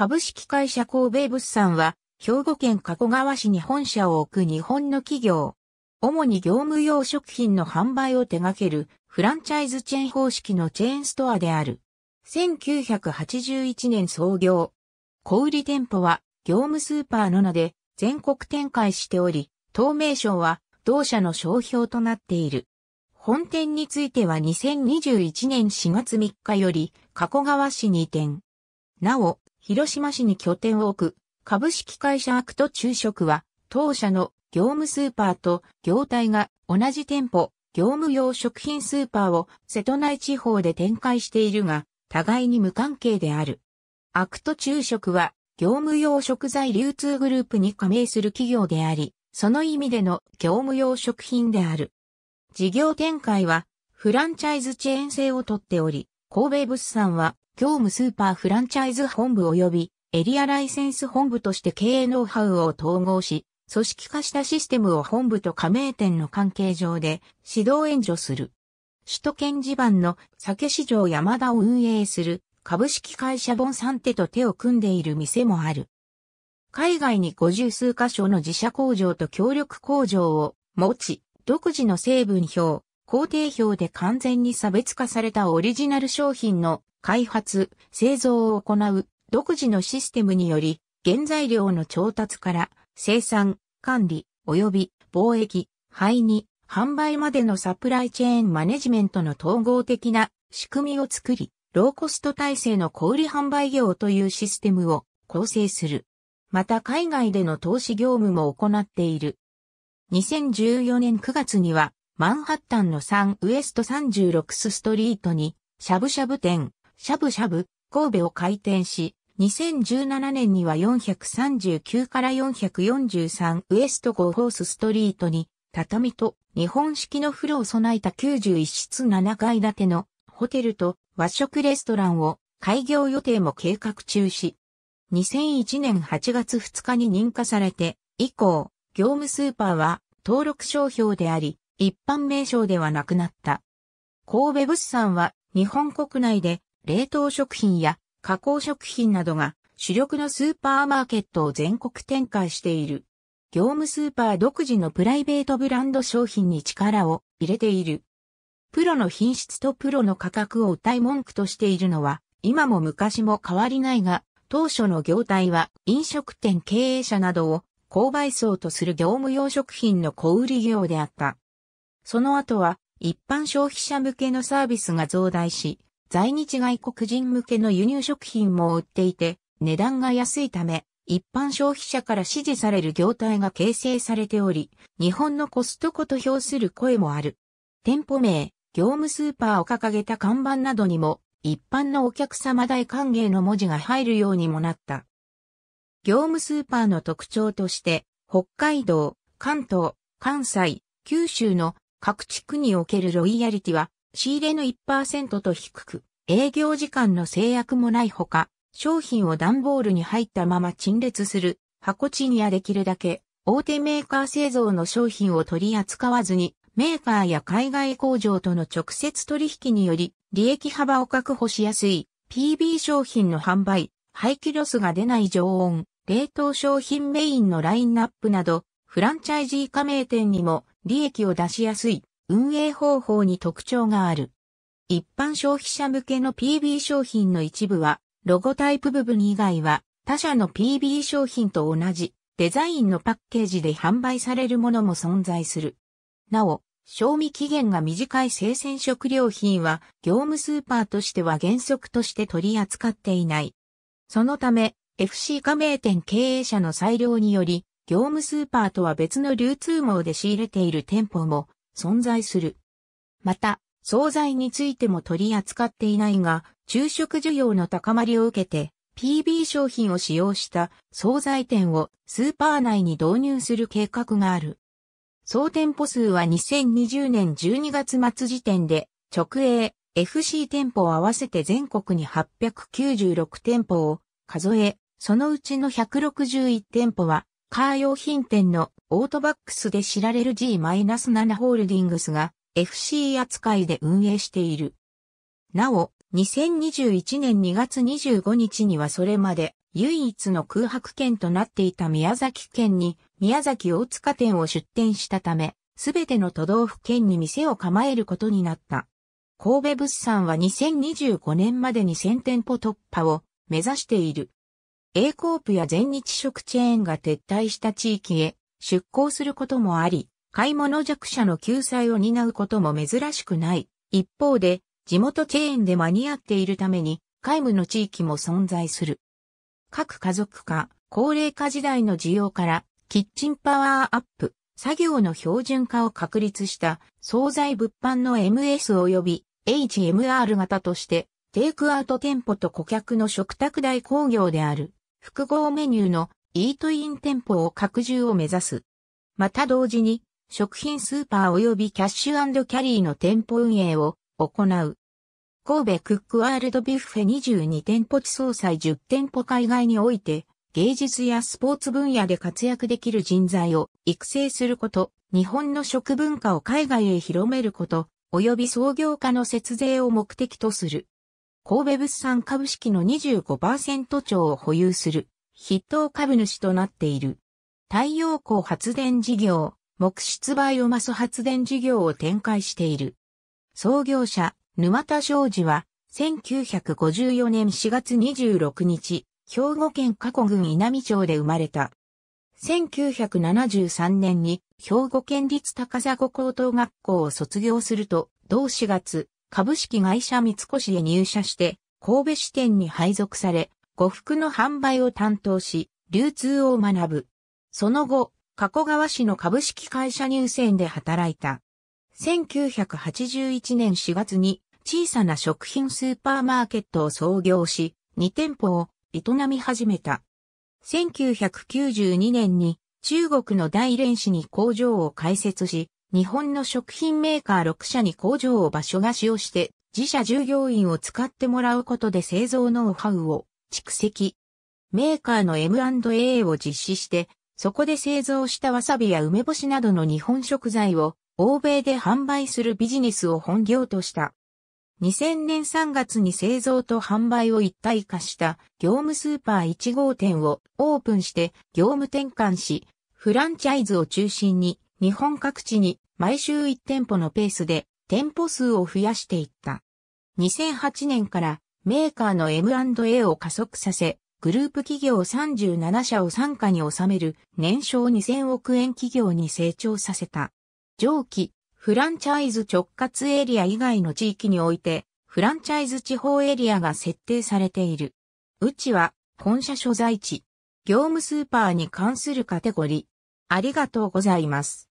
株式会社神戸物産は、兵庫県加古川市に本社を置く日本の企業。主に業務用食品の販売を手掛けるフランチャイズチェーン方式のチェーンストアである。1981年創業。小売店舗は業務スーパーの名で全国展開しており、東名省は同社の商標となっている。本店については2021年4月3日より加古川市に移転。なお、広島市に拠点を置く、株式会社アクト昼食は、当社の業務スーパーと業態が同じ店舗、業務用食品スーパーを瀬戸内地方で展開しているが、互いに無関係である。アクト昼食は、業務用食材流通グループに加盟する企業であり、その意味での業務用食品である。事業展開は、フランチャイズチェーン制をとっており、神戸物産は業務スーパーフランチャイズ本部及びエリアライセンス本部として経営ノウハウを統合し、組織化したシステムを本部と加盟店の関係上で指導援助する。首都圏地盤の酒市場山田を運営する株式会社ボンサンテと手を組んでいる店もある。海外に50数カ所の自社工場と協力工場を持ち、独自の成分表、工程表で完全に差別化されたオリジナル商品の開発、製造を行う独自のシステムにより、原材料の調達から生産、管理、及び貿易、廃に販売までのサプライチェーンマネジメントの統合的な仕組みを作り、ローコスト体制の小売販売業というシステムを構成する。また海外での投資業務も行っている。2014年9月には、マンハッタンの3ウエスト36スストリートに、しゃぶしゃぶ店、シャブシャブ、神戸を開店し、2017年には439から443ウエスト5ホースストリートに、畳と日本式の風呂を備えた91室7階建てのホテルと和食レストランを開業予定も計画中止。2001年8月2日に認可されて、以降、業務スーパーは登録商標であり、一般名称ではなくなった。神戸物産は日本国内で冷凍食品や加工食品などが主力のスーパーマーケットを全国展開している。業務スーパー独自のプライベートブランド商品に力を入れている。プロの品質とプロの価格を謳い文句としているのは、今も昔も変わりないが、当初の業態は飲食店経営者などを購買層とする業務用食品の小売業であった。その後は一般消費者向けのサービスが増大し、在日外国人向けの輸入食品も売っていて、値段が安いため、一般消費者から支持される業態が形成されており、日本のコストコと評する声もある。店舗名、業務スーパーを掲げた看板などにも、一般のお客様大歓迎の文字が入るようにもなった。業務スーパーの特徴として、北海道、関東、関西、九州の各地区におけるロイヤリティは仕入れの1%と低く、営業時間の制約もないほか、商品を段ボールに入ったまま陳列する、箱賃やできるだけ、大手メーカー製造の商品を取り扱わずに、メーカーや海外工場との直接取引により、利益幅を確保しやすい、PB 商品の販売、廃棄ロスが出ない常温、冷凍商品メインのラインナップなど、フランチャイジー加盟店にも利益を出しやすい運営方法に特徴がある。一般消費者向けの PB 商品の一部は、ロゴタイプ部分以外は、他社の PB 商品と同じデザインのパッケージで販売されるものも存在する。なお、賞味期限が短い生鮮食料品は業務スーパーとしては原則として取り扱っていない。そのため、FC 加盟店経営者の裁量により、業務スーパーとは別の流通網で仕入れている店舗も存在する。また、惣菜についても取り扱っていないが、昼食需要の高まりを受けて、PB 商品を使用した惣菜店をスーパー内に導入する計画がある。総店舗数は2020年12月末時点で、直営、FC 店舗を合わせて全国に896店舗を数え、そのうちの161店舗はカー用品店のオートバックスで知られる G-7 ホールディングスが FC 扱いで運営している。なお、2021年2月25日にはそれまで唯一の空白県となっていた宮崎県に宮崎大塚店を出店したため、すべての都道府県に店を構えることになった。神戸物産は2025年までに1000店舗突破を目指している。A コープや全日食チェーンが撤退した地域へ出向することもあり、買い物弱者の救済を担うことも珍しくない。一方で、地元チェーンで間に合っているために、皆無の地域も存在する。各家族化、高齢化時代の需要から、キッチンパワーアップ、作業の標準化を確立した惣菜物販の MS 及び HMR 型として、テイクアウト店舗と顧客の食卓代工業である複合メニューのイートイン店舗を拡充を目指す。また同時に、食品スーパー及びキャッシュキャリーの店舗運営を行う。神戸クックワールドビュッフェ22店舗地総裁10店舗海外において、芸術やスポーツ分野で活躍できる人材を育成すること、日本の食文化を海外へ広めること、及び創業家の節税を目的とする。神戸物産株式の25%超を保有する筆頭株主となっている。太陽光発電事業、木質バイオマス発電事業を展開している。創業者、沼田商事は、1954年4月26日、兵庫県加古郡稲美町で生まれた。1973年に兵庫県立高砂高等学校を卒業すると、同4月、株式会社三越へ入社して、神戸支店に配属され、呉服の販売を担当し、流通を学ぶ。その後、加古川市の株式会社入選で働いた。1981年4月に小さな食品スーパーマーケットを創業し、2店舗を営み始めた。1992年に中国の大連市に工場を開設し、日本の食品メーカー6社に工場を場所貸しをして、自社従業員を使ってもらうことで製造ノウハウを蓄積。メーカーの M&A を実施して、そこで製造したわさびや梅干しなどの日本食材を欧米で販売するビジネスを本業とした。2000年3月に製造と販売を一体化した業務スーパー1号店をオープンして業務転換し、フランチャイズを中心に日本各地に毎週1店舗のペースで店舗数を増やしていった。2008年からメーカーの M&A を加速させ、グループ企業37社を傘下に収める年商2000億円企業に成長させた。上記、フランチャイズ直轄エリア以外の地域において、フランチャイズ地方エリアが設定されている。うちは、本社所在地、業務スーパーに関するカテゴリー。ありがとうございます。